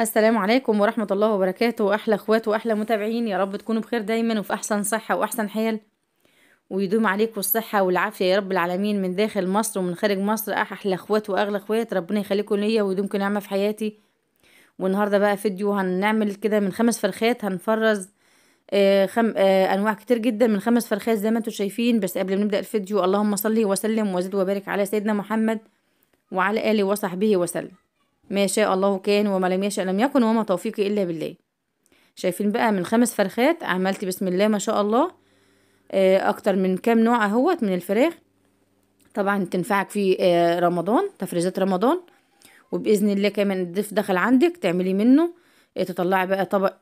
السلام عليكم ورحمة الله وبركاته أحلى أخوات وأحلى متابعين يا رب تكونوا بخير دايما وفي أحسن صحة وأحسن حال ويدوم عليكم الصحة والعافية يا رب العالمين من داخل مصر ومن خارج مصر أحلى أخوات وأغلى أخوات ربنا يخليكم ليا ويدومكم نعمة في حياتي والنهاردة بقى فيديو هنعمل كده من خمس فرخات هنفرز آه، خم... آه، أنواع كتير جدا من خمس فرخات زي ما انتم شايفين بس قبل ما نبدأ الفيديو اللهم صلي وسلم وزد وبارك على سيدنا محمد وعلى آله وصحبه وسلم ما شاء الله كان وما لم يشأ لم يكن وما توفيقي إلا بالله شايفين بقى من خمس فرخات عملت بسم الله ما شاء الله آه، أكتر من كام نوع اهوت من الفراخ طبعا تنفعك في آه، رمضان تفريزات رمضان وبإذن الله كمان الضيف دخل عندك تعملي منه آه، تطلعي بقى طبق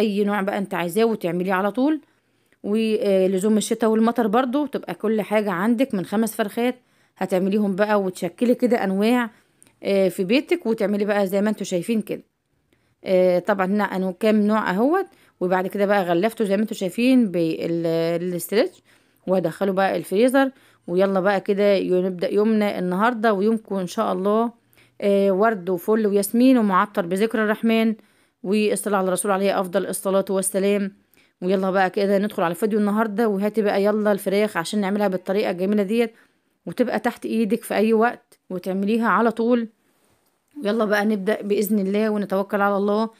أي نوع بقى أنت عايزاه وتعمليه على طول ولزوم الشتاء والمطر برضو تبقى كل حاجة عندك من خمس فرخات هتعمليهم بقى وتشكلي كده أنواع آه، في بيتك وتعملي بقى زي ما انتوا شايفين كده آه، طبعا هنا انه كام نوع اهوت وبعد كده بقى غلفته زي ما انتوا شايفين بالستريتش وادخله بقى الفريزر ويلا بقى كده نبدا يومنا النهارده ويومكم ان شاء الله آه، ورد وفل وياسمين ومعطر بذكر الرحمن والصلاه على الرسول عليه افضل الصلاه والسلام ويلا بقى كده ندخل على الفيديو النهارده وهاتي بقى يلا الفراخ عشان نعملها بالطريقه الجميله ديت وتبقى تحت ايدك في اي وقت وتعمليها على طول يلا بقى نبدأ بإذن الله ونتوكل على الله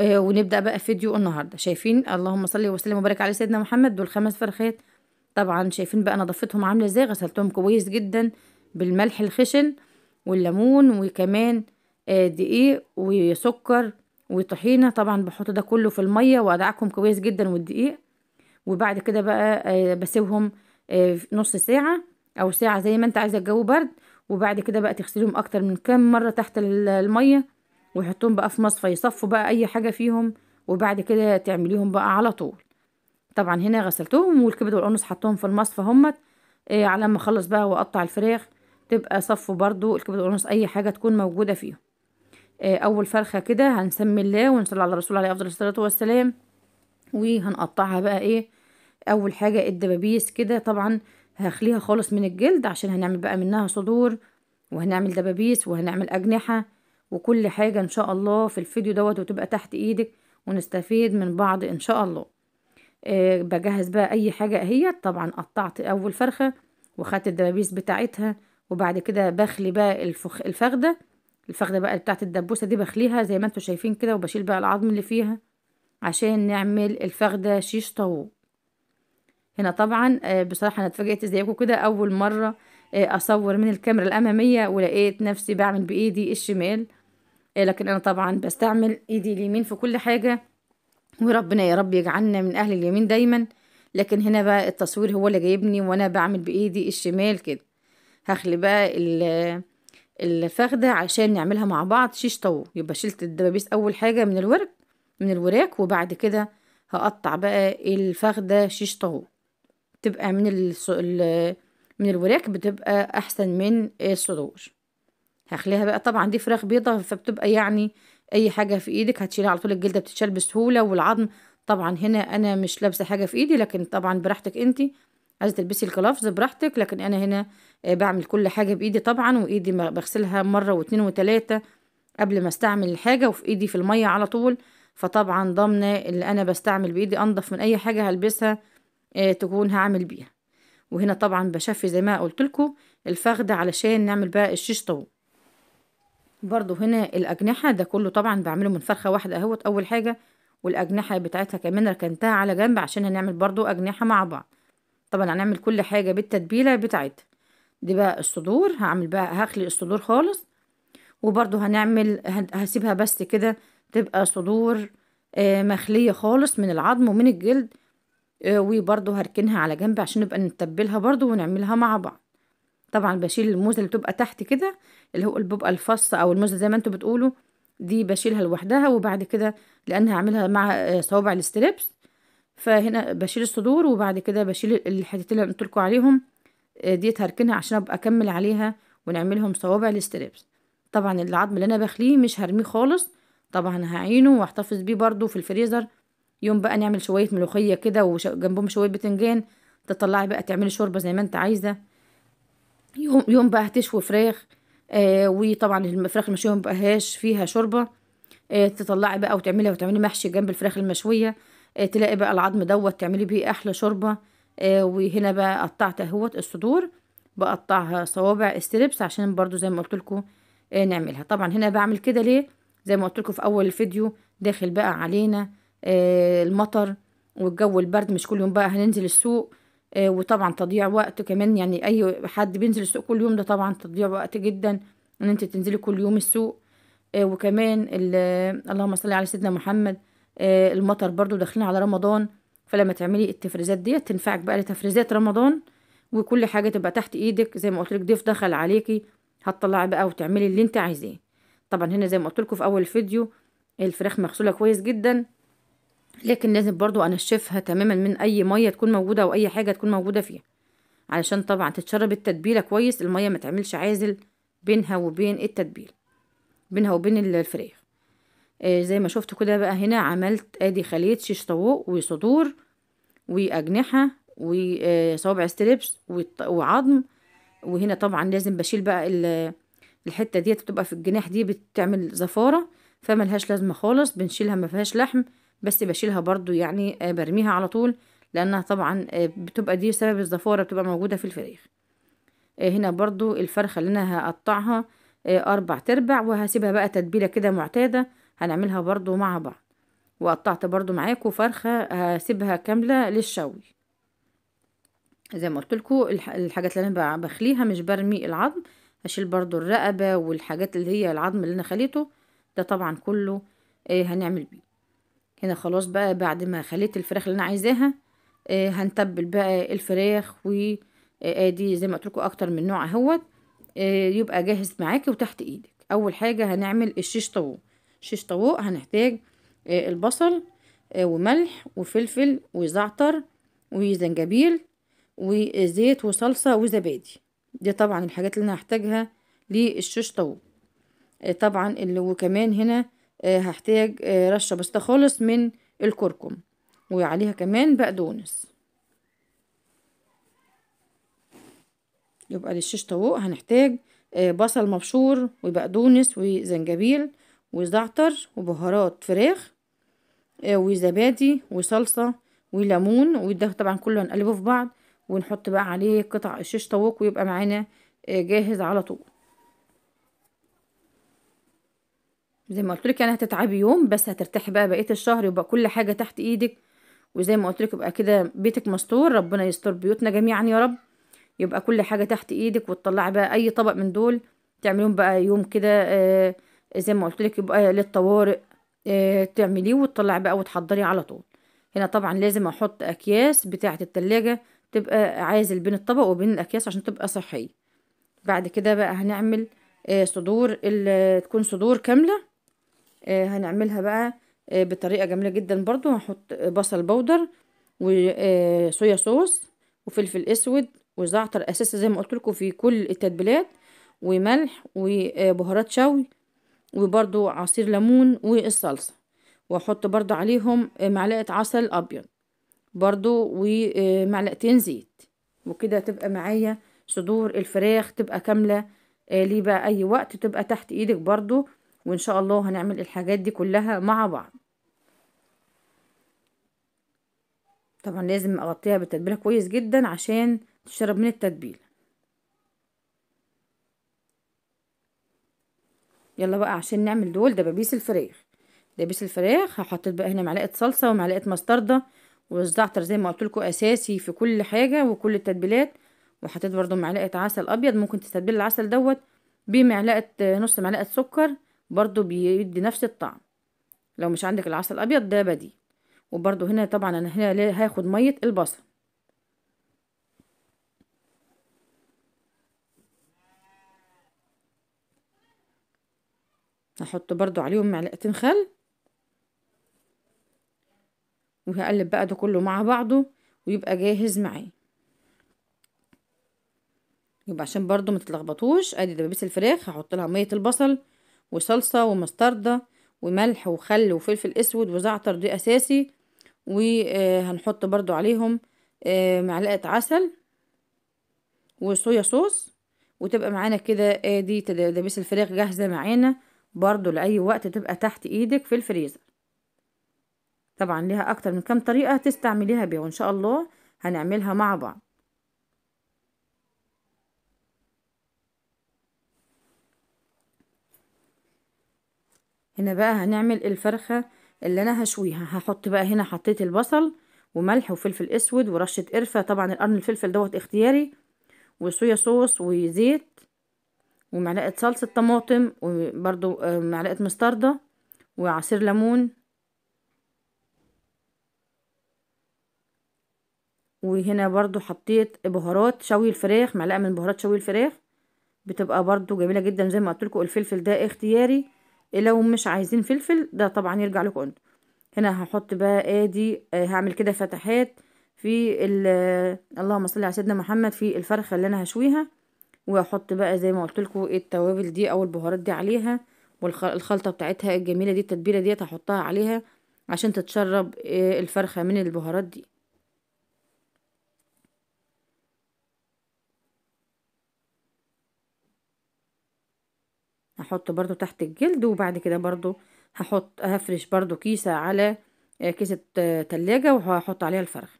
آه، ونبدأ بقى فيديو النهاردة شايفين اللهم صل وسلم وبارك على سيدنا محمد دول خمس فرخات طبعا شايفين بقى نظافتهم عاملة ازاي غسلتهم كويس جدا بالملح الخشن والليمون وكمان آه، دقيق وسكر وطحينة طبعا بحط ده كله في المية وأدعكهم كويس جدا والدقيق وبعد كده بقى آه، بسيبهم نص ساعة او ساعة زي ما انت عايزة الجو برد وبعد كده بقى تغسليهم اكتر من كام مرة تحت المية وحطهم بقى في مصفى يصفوا بقى اي حاجة فيهم وبعد كده تعمليهم بقى على طول طبعا هنا غسلتهم والكبد والقنص حطهم في المصفى همت إيه على ما اخلص بقى واقطع الفراخ تبقى صفوا برضو الكبد والقنص اي حاجة تكون موجودة فيهم إيه اول فرخة كده هنسمي الله ونصلي على الرسول عليه افضل الصلاة والسلام وهنقطعها بقى ايه اول حاجة الدبابيس كده طبعا هخليها خالص من الجلد عشان هنعمل بقى منها صدور وهنعمل دبابيس وهنعمل أجنحة وكل حاجة إن شاء الله في الفيديو دوت وتبقى تحت إيدك ونستفيد من بعض إن شاء الله أه بجهز بقى أي حاجة هي طبعا قطعت أول فرخة وخدت الدبابيس بتاعتها وبعد كده بخلي بقى الفخ الفخدة الفخدة بقى بتاعت الدبوسة دي بخليها زي ما انتوا شايفين كده وبشيل بقى العظم اللي فيها عشان نعمل الفخدة شيش طاووق هنا طبعا آه، بصراحة انا اتفاجئت زيكم كده اول مرة آه، اصور من الكاميرا الامامية ولقيت نفسي بعمل بايدي الشمال آه، لكن انا طبعا بستعمل ايدي اليمين في كل حاجة وربنا يا رب يجعلنا من اهل اليمين دايما لكن هنا بقى التصوير هو اللي جايبني وانا بعمل بايدي الشمال كده هخلي بقى الفخدة عشان نعملها مع بعض شيش طو يبقى شلت الدبابيس اول حاجة من الورق من الوراك وبعد كده هقطع بقى الفخدة شيش طو بتبقى من ال من الوراك بتبقى احسن من الصدور هخليها بقى طبعا دي فراخ بيضة فبتبقى يعني اي حاجة في ايدك هتشيلها على طول الجلدة بتتشال بسهولة والعظم طبعا هنا انا مش لابسة حاجة في ايدي لكن طبعا براحتك انتي عايزة تلبسي الكلافز براحتك لكن انا هنا آه، بعمل كل حاجة بايدي طبعا وايدي بغسلها مرة واتنين وتلاتة قبل ما استعمل الحاجة وفي ايدي في المية على طول فطبعا ضامنة اللي انا بستعمل بايدي انضف من اي حاجة هلبسها آه، تكون هعمل بيها وهنا طبعا بشفي زي ما قلت لكم الفخده علشان نعمل بقى الشيش طاووق برضو هنا الاجنحه ده كله طبعا بعمله من فرخه واحده اهوت اول حاجه والاجنحه بتاعتها كمان ركنتها على جنب عشان هنعمل برضو اجنحه مع بعض طبعا هنعمل كل حاجه بالتتبيله بتاعتها دي بقى الصدور هعمل بقى هخلي الصدور خالص وبرضو هنعمل هسيبها بس كده تبقى صدور آه، مخليه خالص من العظم ومن الجلد آه، وبرضو هركنها على جنب عشان نبقى نتبلها برضو ونعملها مع بعض طبعا بشيل الموزة اللي بتبقى تحت كده اللي هو بيبقى الفص او الموزة زي ما انتوا بتقولوا دي بشيلها لوحدها وبعد كده لان هعملها مع آه، صوابع الاستريبس فهنا بشيل الصدور وبعد كده بشيل الحتتين اللي قلت لكم عليهم آه، ديت هركنها عشان ابقى اكمل عليها ونعملهم صوابع الاستريبس طبعا العظم اللي انا بخليه مش هرميه خالص طبعا هعينه واحتفظ بيه برضو في الفريزر يوم بقى نعمل شوية ملوخية كده وجنبهم شوية بتنجان تطلعي بقى تعملي شوربة زي ما انت عايزة يوم, يوم بقى هتشوي فراخ آه وطبعا الفراخ المشوية ما بقاهاش فيها شوربة آه تطلعي بقى وتعمليها وتعملي محشي جنب الفراخ المشوية آه تلاقي بقى العظم دوت تعملي بيه أحلى شوربة آه وهنا بقى قطعت اهوت الصدور بقطعها صوابع استريبس عشان برضو زي ما قلت لكم آه نعملها طبعا هنا بعمل كده ليه زي ما قلت لكم في اول الفيديو داخل بقى علينا آه، المطر والجو البرد مش كل يوم بقى هننزل السوق آه، وطبعا تضييع وقت كمان يعني اي حد بينزل السوق كل يوم ده طبعا تضييع وقت جدا ان انت تنزلي كل يوم السوق آه، وكمان اللهم صل على سيدنا محمد المطر برضو داخلين على رمضان فلما تعملي التفريزات ديت تنفعك بقى لتفريزات رمضان وكل حاجه تبقى تحت ايدك زي ما قلت لك ضيف دخل عليكي هتطلعي بقى وتعملي اللي انت عايزاه طبعا هنا زي ما قلت لكم في اول الفيديو الفراخ مغسوله كويس جدا لكن لازم برضو انشفها تماما من اي ميه تكون موجوده او اي حاجه تكون موجوده فيها علشان طبعا تتشرب التتبيله كويس الميه ما تعملش عازل بينها وبين التتبيل بينها وبين الفراخ آه زي ما شفتوا كده بقى هنا عملت ادي خليه شيش طاووق وصدور واجنحه وصوابع ستريبس وعظم وهنا طبعا لازم بشيل بقى الحته ديت بتبقى في الجناح دي بتعمل زفاره فملهاش لازمه خالص بنشيلها ما فيهاش لحم بس بشيلها برضو يعني آه، برميها على طول لانها طبعا آه، بتبقى دي سبب الزفارة بتبقى موجودة في الفريخ آه، هنا برضو الفرخة اللي انا هقطعها اربع تربع وهسيبها بقى تتبيلة كده معتادة هنعملها برضو مع بعض وقطعت برضو معاكم فرخة هسيبها كاملة للشوي زي ما قلت لكم الحاجات اللي انا بخليها مش برمي العظم هشيل برضو الرقبة والحاجات اللي هي العظم اللي انا خليته ده طبعا كله هنعمل بيه هنا خلاص بقى بعد ما خليت الفراخ اللي انا عايزاها آه هنتبل بقى الفراخ وادي آه، آه، زي ما قلت اكتر من نوع اهوت آه يبقى جاهز معاكي وتحت ايدك اول حاجه هنعمل الشيش طاووق شيش طاووق هنحتاج آه البصل آه وملح وفلفل وزعتر وزنجبيل وزيت وصلصه وزبادي دي طبعا الحاجات اللي انا هحتاجها للشيش طاووق آه، طبعا اللي وكمان هنا آه، هحتاج آه، رشة بسيطة خالص من الكركم وعليها كمان بقدونس يبقى للشيش طاووق هنحتاج آه، بصل مبشور وبقدونس وزنجبيل وزعتر وبهارات فراخ وزبادي وصلصة وليمون وده طبعا كله هنقلبه في بعض ونحط بقى عليه قطع الشيش طاووق ويبقى معانا جاهز على طول زي ما قلت لك يعني هتتعبي يوم بس هترتاحي بقى بقيه الشهر يبقى كل حاجه تحت ايدك وزي ما قلت لك يبقى كده بيتك مستور ربنا يستر بيوتنا جميعا يا رب يبقى كل حاجه تحت ايدك وتطلعي بقى اي طبق من دول تعمليهم بقى يوم كده آه زي ما قلت لك يبقى للطوارئ آه تعمليه وتطلعي بقى وتحضري على طول هنا طبعا لازم احط اكياس بتاعه التلاجة تبقى عازل بين الطبق وبين الاكياس عشان تبقى صحيه بعد كده بقى هنعمل آه، صدور تكون صدور كامله آه، هنعملها بقى آه، بطريقة جميلة جدا برضو هنحط بصل بودر وصويا آه، صوص وفلفل اسود وزعتر اساسي زي ما قلت لكم في كل التتبيلات وملح وبهارات شوي وبرضو عصير ليمون والصلصة واحط برضو عليهم معلقة عسل ابيض برضو ومعلقتين زيت وكده تبقى معايا صدور الفراخ تبقى كاملة ليه بقى اي وقت تبقى تحت ايدك برضو وان شاء الله هنعمل الحاجات دي كلها مع بعض طبعا لازم اغطيها بالتتبيله كويس جدا عشان تشرب من التتبيله يلا بقى عشان نعمل دول دبابيس الفراخ دبابيس الفراخ هحط بقى هنا معلقه صلصه ومعلقه مستردة والزعتر زي ما قلت لكم اساسي في كل حاجه وكل التتبيلات وحطيت برده معلقه عسل ابيض ممكن تستبدل العسل دوت بمعلقه نص معلقه سكر برضو بيدي نفس الطعم لو مش عندك العسل الابيض ده بديل وبرضو هنا طبعا انا هنا هاخد ميه البصل هحط برضو عليهم معلقتين خل وهقلب بقى ده كله مع بعضه ويبقى جاهز معايا يبقى عشان برضو ما تتلخبطوش ادي دبابيس الفراخ هحط لها ميه البصل وصلصة ومستردة وملح وخل وفلفل اسود وزعتر دي اساسي وهنحط برضو عليهم آه، معلقة عسل وصويا صوص وتبقى معانا كده آه، دي تدابيس الفراخ جاهزة معانا برضو لأي وقت تبقى تحت ايدك في الفريزر طبعا لها اكتر من كام طريقة تستعمليها بيها وان شاء الله هنعملها مع بعض هنا بقى هنعمل الفرخة اللي انا هشويها هحط بقى هنا حطيت البصل وملح وفلفل اسود ورشة قرفة طبعا القرن الفلفل دوت اختياري وصويا صوص وزيت ومعلقة صلصة طماطم وبرضو آه، معلقة مستردة وعصير ليمون وهنا برضو حطيت بهارات شوي الفراخ معلقة من بهارات شوي الفراخ بتبقى برضو جميلة جدا زي ما قلت الفلفل ده اختياري لو مش عايزين فلفل ده طبعا يرجع لكم انتوا هنا هحط بقى ادي آه، هعمل كده فتحات في آه، اللهم صل على سيدنا محمد في الفرخه اللي انا هشويها واحط بقى زي ما قلت لكم التوابل دي او البهارات دي عليها والخلطه بتاعتها الجميله دي التتبيله ديت هحطها عليها عشان تتشرب آه، الفرخه من البهارات دي هحط برضو تحت الجلد وبعد كده برضو هحط هفرش برضو كيسة على آه، كيسة آه، تلاجة وهحط عليها الفرخ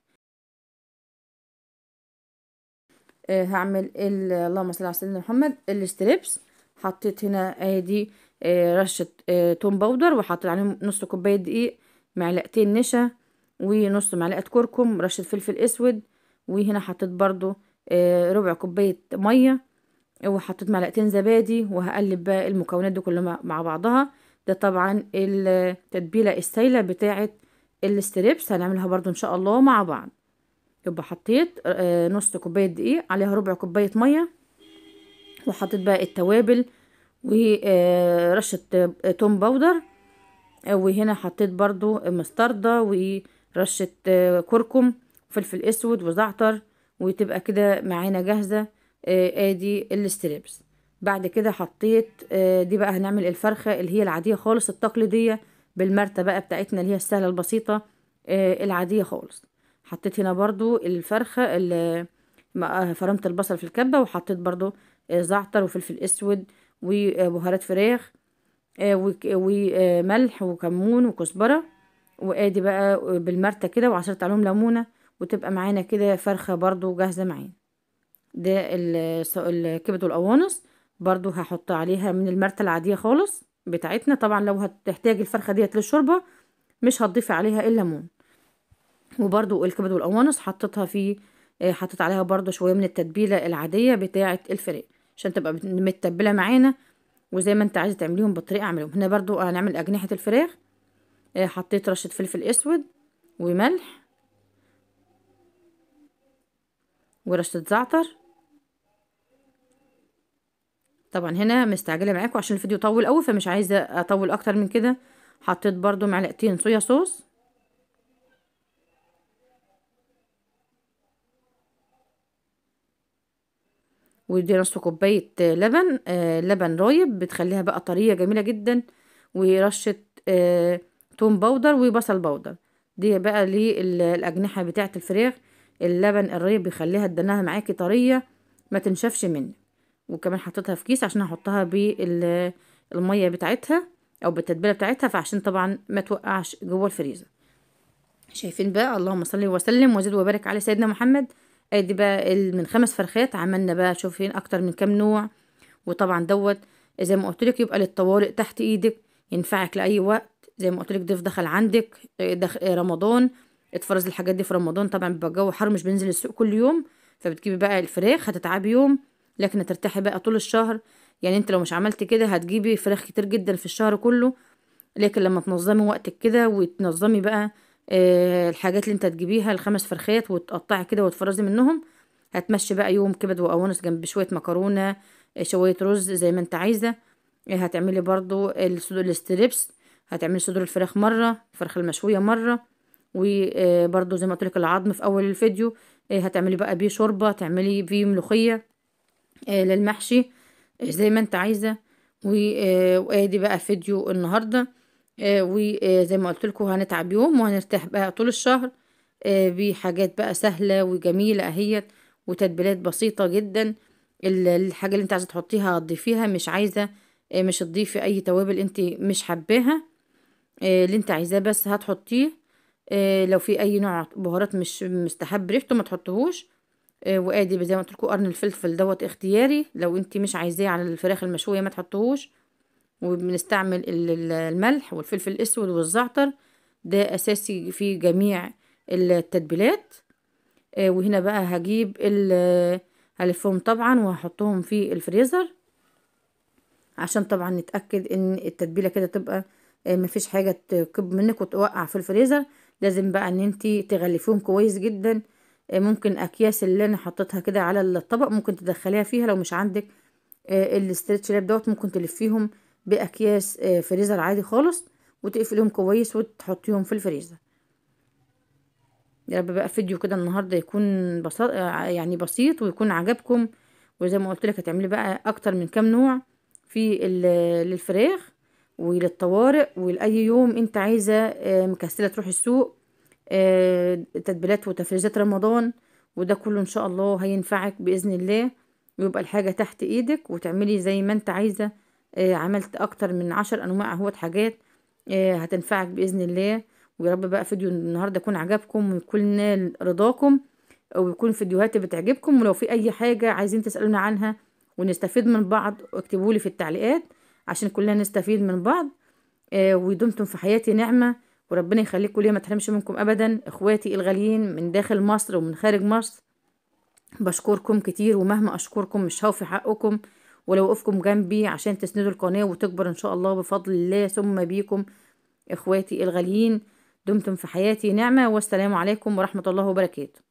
آه، هعمل اللهم صل على سيدنا محمد الستريبس حطيت هنا ادي رشة توم باودر وحطيت عليهم نص كوباية دقيق معلقتين نشا ونص معلقة كركم رشة فلفل اسود وهنا حطيت برضو ربع كوباية مية وحطيت معلقتين زبادي وهقلب بقى المكونات دي كلها مع بعضها ده طبعا التتبيله السايله بتاعه الستريبس هنعملها برضو ان شاء الله مع بعض يبقى حطيت آه، نص كوبايه دقيق عليها ربع كوبايه ميه وحطيت بقى التوابل ورشه آه، آه، توم باودر وهنا حطيت برضو مستردة ورشة كركم وفلفل اسود وزعتر وتبقى كده معانا جاهزة ادي آه، آه، الستريبس بعد كده حطيت آه، دي بقى هنعمل الفرخة اللي هي العادية خالص التقليدية بالمرتة بقى بتاعتنا اللي هي السهلة البسيطة العادية خالص حطيت هنا برضو الفرخة اللي فرمت البصل في الكبة وحطيت برضو زعتر وفلفل اسود وبهارات فراخ وملح وكمون وكزبرة وادي بقى بالمرتة كده وعصرت عليهم ليمونة وتبقى معانا كده فرخة برضو جاهزة معانا ده الكبد والقوانص برضو هحط عليها من المرتة العادية خالص بتاعتنا طبعا لو هتحتاج الفرخة ديت للشوربة مش هتضيفي عليها الليمون وبرضو الكبد والقوانص حطيتها في آه، حطيت عليها برضو شوية من التتبيلة العادية بتاعة الفراخ عشان تبقى متبلة معانا وزي ما انت عايزة تعمليهم بالطريقة اعملهم هنا برضو هنعمل اجنحة الفراخ آه، حطيت رشة فلفل اسود وملح ورشة زعتر طبعا هنا مستعجلة معاكم عشان الفيديو طول قوي فمش عايزة اطول اكتر من كده حطيت برضو معلقتين صويا صوص ودي نص كوباية لبن آه لبن رايب بتخليها بقى طرية جميلة جدا ورشة آه توم باودر وبصل باودر دي بقى للأجنحة بتاعة الفراخ اللبن الريب بيخليها الدناها معاكي طريه ما تنشفش منك وكمان حطيتها في كيس عشان احطها بالميه بتاعتها او بالتتبيله بتاعتها فعشان طبعا ما توقعش جوه الفريزر شايفين بقى اللهم صل وسلم وزد وبارك على سيدنا محمد ادي بقى من خمس فرخات عملنا بقى شوفين اكتر من كام نوع وطبعا دوت زي ما قلت لك يبقى للطوارئ تحت ايدك ينفعك لاي وقت زي ما قلت لك ضيف دخل عندك دخل رمضان اتفرز الحاجات دي في رمضان طبعا بيبقى الجو حر مش بنزل السوق كل يوم فبتجيبي بقى الفراخ هتتعبي يوم لكن هترتاحي بقى طول الشهر يعني انت لو مش عملتي كده هتجيبي فراخ كتير جدا في الشهر كله لكن لما تنظمي وقتك كده وتنظمي بقى آه، الحاجات اللي انت هتجيبيها الخمس فرخات وتقطعي كده وتفرزي منهم هتمشي بقى يوم كبد وقوانص جنب شويه مكرونه آه، شويه رز زي ما انت عايزه آه، هتعملي برضو الصدور الستريبس هتعملي صدور الفراخ مره الفراخ المشويه مره وبرده آه، زي ما قلت لك العظم في اول الفيديو آه، هتعملي بقى بيه شوربه تعملي بيه ملوخيه آه، للمحشي زي ما انت عايزه وادي بقى فيديو النهارده وزي ما قلت لكم هنتعب يوم وهنرتاح بقى طول الشهر بحاجات بقى سهله وجميله اهيت وتتبيلات بسيطه جدا الحاجه اللي انت عايزه تحطيها هتضيفيها مش عايزه مش تضيفي اي توابل انت مش حباها اللي انت عايزاه بس هتحطيه آه، لو في اي نوع بهارات مش مستحب ريحته ما تحطهوش آه، وادي زي ما قلت لكم قرن الفلفل دوت اختياري لو انت مش عايزاه على الفراخ المشويه ما تحطهوش وبنستعمل الملح والفلفل الاسود والزعتر ده اساسي في جميع التتبيلات آه، وهنا بقى هجيب هلفهم طبعا وهحطهم في الفريزر عشان طبعا نتاكد ان التتبيله كده تبقى مفيش حاجه تكب منك وتوقع في الفريزر لازم بقى ان انتي تغلفيهم كويس جدا آه، ممكن اكياس اللي انا حطيتها كده على الطبق ممكن تدخليها فيها لو مش عندك آه، الاسترتش لاب دوت ممكن تلفيهم باكياس آه، فريزر عادي خالص وتقفليهم كويس وتحطيهم في الفريزر يا رب بقى فيديو كده النهارده يكون بسيط يعني بسيط ويكون عجبكم وزي ما قلت لك هتعملي بقى اكتر من كام نوع في للفراخ وللطوارئ ولأي يوم انت عايزة آه، مكسلة تروح السوق آه، تتبيلات وتفريزات رمضان وده كله ان شاء الله هينفعك بإذن الله ويبقى الحاجة تحت ايدك وتعملي زي ما انت عايزة آه، عملت اكتر من عشر انواع اهوت حاجات هتنفعك بإذن الله ويا رب بقى فيديو النهاردة يكون عجبكم ويكون نال رضاكم ويكون فيديوهاتي بتعجبكم ولو في اي حاجة عايزين تسألونا عنها ونستفيد من بعض اكتبولي في التعليقات عشان كلنا نستفيد من بعض آه، ودمتم في حياتي نعمة وربنا يخليكم ليه ما تحرمش منكم أبدا إخواتي الغاليين من داخل مصر ومن خارج مصر بشكركم كتير ومهما أشكركم مش هوفي حقكم ولو وقفكم جنبي عشان تسندوا القناة وتكبر إن شاء الله بفضل الله ثم بيكم إخواتي الغاليين دمتم في حياتي نعمة والسلام عليكم ورحمة الله وبركاته